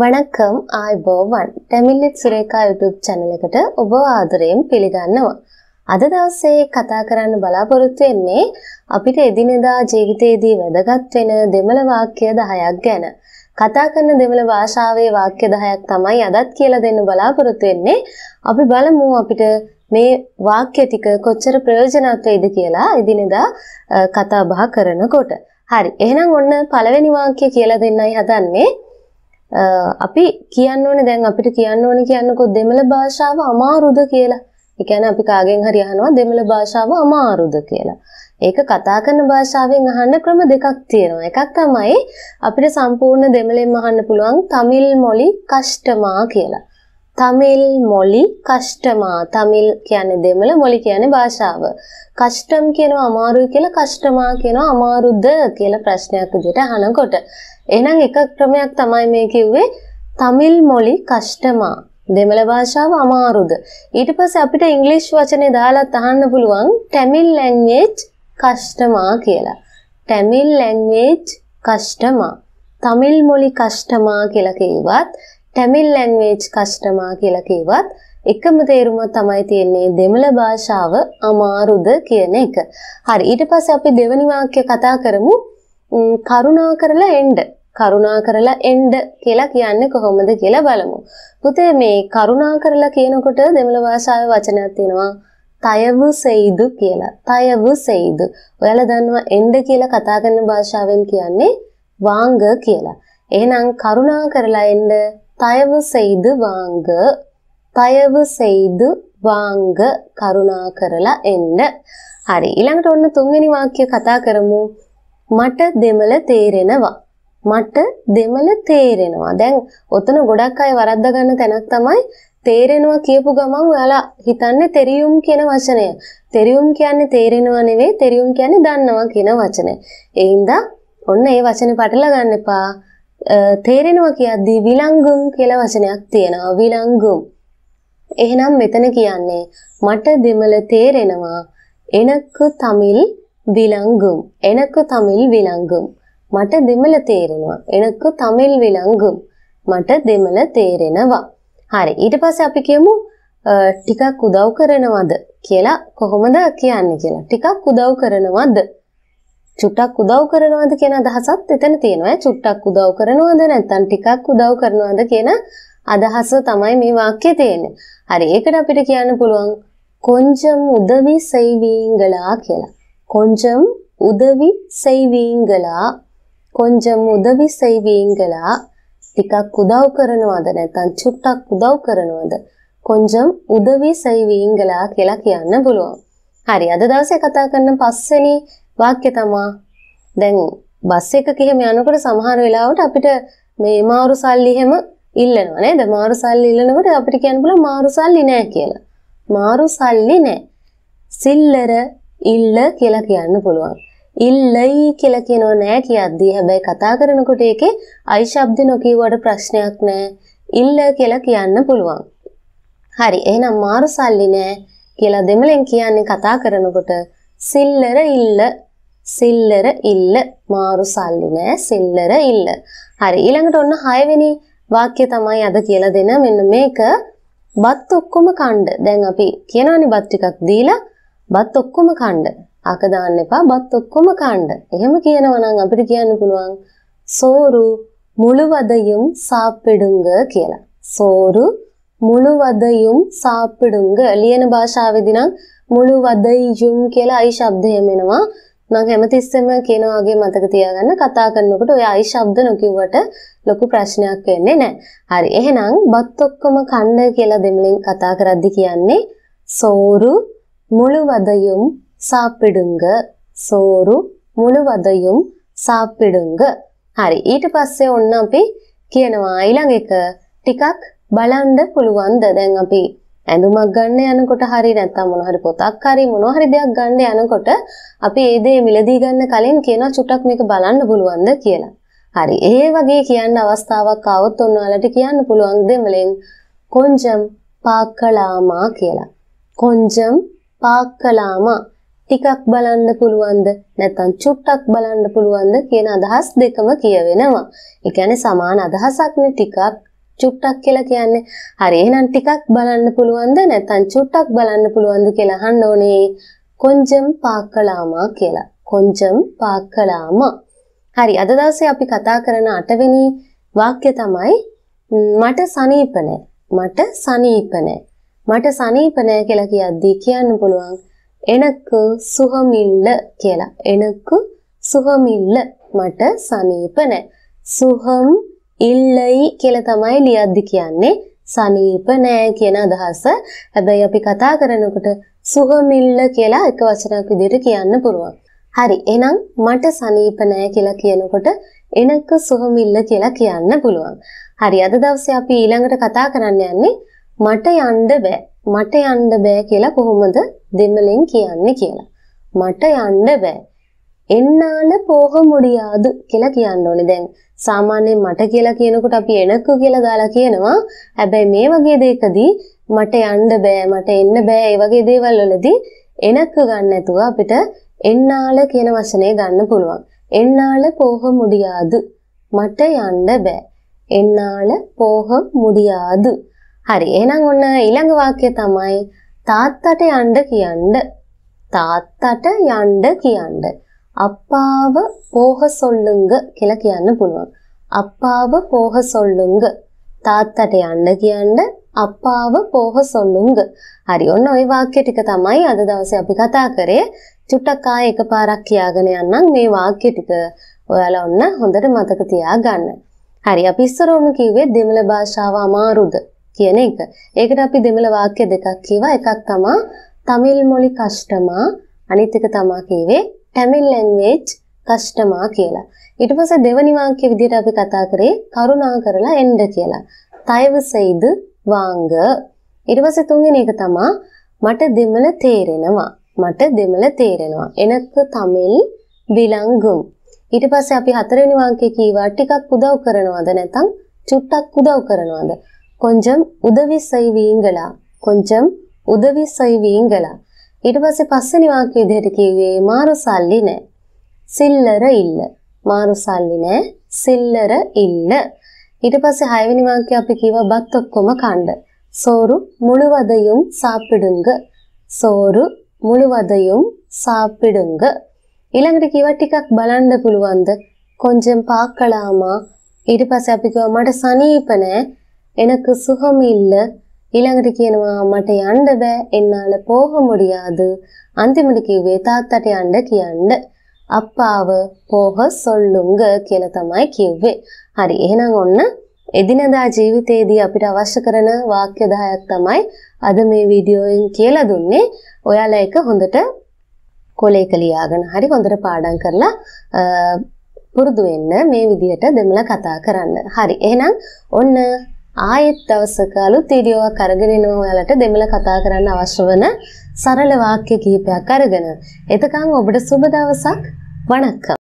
වණක්කම් ආයුබෝවන් ටැමිල්ලෙත් සුරේකා YouTube channel එකට ඔබ ආදරයෙන් පිළිගන්නවා. අද දවසේ කතා කරන්න බලාපොරොත්තු වෙන්නේ අපිට එදිනෙදා ජීවිතයේදී වැදගත් වෙන දෙමළ වාක්‍ය 10ක් ගැන. කතා කරන දෙමළ භාෂාවේ වාක්‍ය 10ක් තමයි අදත් කියලා දෙන්න බලාපොරොත්තු වෙන්නේ. අපි බලමු අපිට මේ වාක්‍ය ටික කොච්චර ප්‍රයෝජනවත් වෙයිද කියලා එදිනෙදා කතා බහ කරනකොට. හරි. එහෙනම් ඔන්න පළවෙනි වාක්‍ය කියලා දෙන්නයි හදන්නේ. අපි කියන්න ඕනේ දැන් අපිට කියන්න ඕනේ කියන්නකෝ දෙමළ භාෂාව අමාරුද කියලා. ඒ කියන්නේ අපි කාගෙන් හරි අහනවා දෙමළ භාෂාව අමාරුද කියලා. ඒක කතා කරන භාෂාවෙන් අහන්න ක්‍රම දෙකක් තියෙනවා. එකක් තමයි අපිට සම්පූර්ණ දෙමළෙන්ම අහන්න පුළුවන් තමිල් මොලි කෂ්ඨමා කියලා. තමිල් මොලි කෂ්ඨමා. තමිල් කියන්නේ දෙමළ, මොලි කියන්නේ භාෂාව. කෂ්ඨම් කියනවා අමාරුයි කියලා, කෂ්ඨමා කියනවා අමාරුද කියලා ප්‍රශ්නයක් විදිහට අහනකොට එහෙනම් එක ක්‍රමයක් තමයි මේ කිව්වේ තමිල් මොලි කෂ්ඨමා. දෙමළ භාෂාව අමාරුද. ඊට පස්සේ අපිට ඉංග්‍රීසි වචනේ දාලා අහන්න පුළුවන් ටැමිල් ලැන්ග්වේජ් කෂ්ඨමා කියලා. ටැමිල් ලැන්ග්වේජ් කෂ්ඨමා. තමිල් මොලි කෂ්ඨමා කියලා කියවත් ටැමිල් ලැන්ග්වේජ් කෂ්ඨමා කියලා කියවත් එකම තේරුම තමයි තියෙන්නේ දෙමළ භාෂාව අමාරුද කියන එක. හරි ඊට පස්සේ අපි දෙවනි වාක්‍ය කතා කරමු කරුණා කරලා එන්න කරුණා කරලා එන්න කියලා කියන්නේ කොහොමද කියලා බලමු. පුතේ මේ කරුණා කරලා කියනකොට දෙමළ භාෂාවේ වචනයක් තියෙනවා තයවු සෙයිදු කියලා. තයවු සෙයිදු. ඔයාලා දන්නවා එන්න කියලා කතා කරන භාෂාවෙන් කියන්නේ වාංග කියලා. එහෙනම් කරුණා කරලා එන්න තයවු සෙයිදු වාංග. තයවු සෙයිදු වාංග කරුණා කරලා එන්න. හරි. ඊළඟට ඔන්න තුන්වෙනි වාක්‍ය කතා කරමු. මට දෙමළ තේරෙනවා. මට දෙමළ තේරෙනවා. දැන් ඔතන ගොඩක් අය වරද්දා ගන්න තැනක් තමයි තේරෙනවා කියපු ගමන් ඔයාලා හිතන්නේ තෙරියුම් කියන වචනය. තෙරියුම් කියන්නේ තේරෙනවා නෙවෙයි තෙරියුම් කියන්නේ දන්නවා කියන වචනය. ඒ හින්දා ඔන්න ඒ වචනේ පටලවා ගන්න එපා. තේරෙනවා කියද්දී විලංගුම් කියලා වචනයක් තියෙනවා. විලංගුම්. එහෙනම් මෙතන කියන්නේ මට දෙමළ තේරෙනවා. එනක තමිල් විලංගුම්. එනක තමිල් විලංගුම්. මට දෙමළ තේරෙනවා. එනක්කු තමිල් විලංගුම්. මට දෙමළ තේරෙනවා. හරි. ඊට පස්සේ අපි කියමු ටිකක් උදව් කරනවද කියලා කොහොමද කියන්නේ කියලා. ටිකක් උදව් කරනවද? චුට්ටක් උදව් කරනවද කියන අදහසත් එතන තියෙනවා. චුට්ටක් උදව් කරනවද නැත්නම් ටිකක් උදව් කරනවද කියන අදහස තමයි මේ වාක්‍යයේ තියෙන්නේ. හරි. ඒකට අපිට කියන්න පුළුවන් கொஞ்சம் உதவி செய்வீங்களா කියලා. கொஞ்சம் உதவி செய்வீங்களா கொஞ்சம் உதவி செய்வீங்களா டிக்கக் உதவு කරනවද නැත්නම් චුට්ටක් උදව් කරනවද කොන්ජම් උදවි සයිවීංගලා කියලා කියන්න පුළුවන්. හරි අද දවසේ කතා කරන පස්වෙනි වාක්‍ය තමා දැන් බස් එකක එහෙම යනකොට සමහර වෙලාවට අපිට මේ මාරු සල්ලි එහෙම ඉල්ලනවා නේද? මාරු සල්ලි ඉල්ලනකොට අපිට කියන්න පුළුවන් මාරු සල්ලි නෑ කියලා. මාරු සල්ලි නෑ. සිල්ලර ඉල්ල කියලා කියන්න පුළුවන්. ඉල්ලයි කියලා කියනවා නෑ කියද්දී හැබැයි කතා කරනකොට ඒකේ අයි ශබ්ද නොකියුවට ප්‍රශ්නයක් නෑ. ඉල්ල කියලා කියන්න පුළුවන්. හරි එහෙනම් මාරු සල්ලි නෑ කියලා දෙමළෙන් කියන්නේ කතා කරනකොට සිල්ලර ඉල්ල සිල්ලර ඉල්ල මාරු සල්ලි නෑ සිල්ලර ඉල්ල. හරි ඊළඟට ඔන්න 6 වෙනි වාක්‍ය තමයි අද කියලා දෙන මෙන්න මේක බත් ඔක්කොම කණ්ඩ. දැන් අපි කියනවනේ බත් ටිකක් දීලා බත් ඔක්කොම කණ්ඩ. අක දාන්න එපා බත් ඔක්කොම කාණ්ඩ. එහෙම කියනවා නම් අපිට කියන්න පුළුවන් සෝරු මුළුවදයුම් சாப்பிடுங்க කියලා. සෝරු මුළුවදයුම් சாப்பிடுங்க ලියන භාෂාවේදී නම් මුළුවදයුම් කියලා අයි ශබ්දයම එනවා. මම හැමතිස්සෙම කියන වගේ මතක තියාගන්න කතා කරනකොට ඔය අයි ශබ්ද නොකියුවට ලොකු ප්‍රශ්නයක් වෙන්නේ නැහැ. හරි. එහෙනම් බත් ඔක්කොම කන්න කියලා දෙමලින් කතා කරද්දි කියන්නේ සෝරු මුළුවදයුම් சாப்பிடுங்க සෝරු මුළුවදයුම් சாப்பிடுங்க හරි ඊට පස්සේ ඔන්න අපි කියනවා ඊළඟ එක ටිකක් බලන්න පුළුවන්ද දැන් අපි ඇඳුමක් ගන්න යනකොට හරි නැත්නම් මොන හරි පොතක් හරි මොන හරි දෙයක් ගන්න යනකොට අපි ඒ දේ මිලදී ගන්න කලින් කියනවා චුට්ටක් මේක බලන්න පුළුවන්ද කියලා. හරි. ඒ වගේ කියන්න අවස්ථාවක් આવොත් ඔන්නවලට කියන්න පුළුවන් දෙමළෙන් කොන්ජම් පාක්කලාමා කියලා. කොන්ජම් පාක්කලාමා ටිකක් බලන්න පුළුවන්ද නැත්නම් චුට්ටක් බලන්න පුළුවන්ද කියන අදහස් දෙකම කියවෙනවා. ඒ කියන්නේ සමාන අදහසක්නේ ටිකක් චුට්ටක් කියලා කියන්නේ. හරි එහෙනම් ටිකක් බලන්න පුළුවන්ද නැත්නම් චුට්ටක් බලන්න පුළුවන්ද කියලා අහන්න ඕනේ. කොන්ජම් පාකලාමා කියලා. කොන්ජම් පාකලාමා. හරි අද දවසේ අපි කතා කරන අටවෙනි වාක්‍ය තමයි මට සනීප මට සනීප මට සනීප කියලා කියද්දී කියන්න පුළුවන් எனக்கு சுகமில்ல කියලා எனக்கு சுகமில்ல මට සනීප නැහැ සුහම් ඉල්ලයි කියලා තමයි ලියද්දි කියන්නේ සනීප නැහැ කියන අදහස. හැබැයි අපි කතා කරනකොට සුහමිල්ල කියලා එක වචනයක් විදිහට කියන්න පුළුවන්. හරි එහෙනම් මට සනීප නැහැ කියලා කියනකොට එනක සුහමිල්ල කියලා කියන්න පුළුවන්. හරි අද දවසේ අපි ඊළඟට කතා කරන්න යන්නේ මට යන්න බෑ මට යන්න බෑ කියලා කොහොමද දෙමළෙන් කියන්නේ කියලා. මට යන්න බෑ. එන්නාල පෝහ මුඩියාදු කියලා කියන්න ඕනේ. දැන් සාමාන්‍යයෙන් මට කියලා කියනකොට අපි එනකු කියලා දාලා කියනවා. හැබැයි මේ වගේ දෙයකදී මට යන්න බෑ, මට එන්න බෑ, ඒ වගේ දේවල් වලදී එනකු ගන්න නැතුව අපිට එන්නාල කියන වචනේ ගන්න පුළුවන්. එන්නාල පෝහ මුඩියාදු. මට යන්න බෑ. එන්නාල පෝහ මුඩියාදු. හරි එහෙනම් ඔන්න ඊළඟ වාක්‍ය තමයි තාත්තට යන්න කියන්න. තාත්තට යන්න කියන්න. අපාව පෝහ සොල්ලුංග කියලා කියන්න පුළුවන්. අපාව පෝහ සොල්ලුංග. තාත්තට යන්න කියන්න අපාව පෝහ සොල්ලුංග. හරි ඔන්න ওই වාක්‍ය ටික තමයි අද දවසේ අපි කතා කරේ. චුට්ටක් ආයේ එකපාරක් කියාගෙන යන්නම් මේ වාක්‍ය ටික ඔයාලා ඔන්න හොඳට මතක තියාගන්න. හරි අපි ඉස්සරවම කිව්වේ දෙමළ භාෂාව අමාරුද කියන එක. ඒකට අපි දෙමළ වාක්‍ය දෙකක් කියවා. එකක් තමා තමිල් මොලි කෂ්ඨමා අනිත් එක තමා කියවේ ටැමිල් ලැන්ග්වේජ් කෂ්ඨමා කියලා. ඊට පස්සේ දෙවනි වාක්‍ය විදිහට අපි කතා කරේ කරුණා කරලා එන්න කියලා. තයව සෙයිද වාංග. ඊට පස්සේ තුන්වෙනි එක තමා මට දෙමළ තේරෙනවා. මට දෙමළ තේරෙනවා. එනක තමිල් විලංගුම්. ඊට පස්සේ අපි හතරවෙනි වාක්‍යය කීවා ටිකක් උදව් කරනවද නැත්නම් චුට්ටක් උදව් කරනවද? கொஞ்சம் උදවි සෙවීංගලා කොන්චම් උදවි සෙවීංගලා ඊට පස්සේ පස්වෙනි වාක්‍ය විදිහට කිව්වේ මාරු සල්ලි නෑ සිල්ලර ඉල්ල මාරු සල්ලි නෑ සිල්ලර ඉල්ල ඊට පස්සේ හයවෙනි වාක්‍ය අපි කිව්වා බත් ඔක්කොම කණ්ඩ சோறு முழுவதையும் சாப்பிடுங்க சோறு முழுவதையும் சாப்பிடுங்க ඊළඟට කිව්වා ටිකක් බලන්න පුළුවන්ද கொஞ்சம் பார்க்கலாமா ඊට පස්සේ අපි කිව්වා මට සනීප නෑ எனக்கு சுகம் இல்லை ඊළඟට කියනවා මට යන්න බෑ என்னால போக முடியாது අන්තිමට කිව්වේ තාත්තට යන්න කියන්න අප්පාව போக சொல்லுங்க කියලා තමයි කිව්වේ හරි එහෙනම් ඔන්න එදිනදා ජීවිතයේදී අපිට අවශ්‍ය කරන වාක්‍ය 10ක් තමයි අද මේ වීඩියෝයෙන් කියලා දුන්නේ. ඔයාලා එක හොඳට කොලේක ලියාගෙන හරි හොඳට පාඩම් කරලා පුරුදු වෙන්න මේ විදිහට දෙමළ කතා කරන්න. හරි. එහෙනම් ඔන්න ආයෙත් දවසකලු තීඩියෝවක් අරගෙන එනවා ඔයාලට දෙමළ කතා කරන්න අවශ්‍ය වන සරල වාක්‍ය කිහිපයක් අරගෙන. එතකන් ඔබට සුබ දවසක්. වණක්කම්.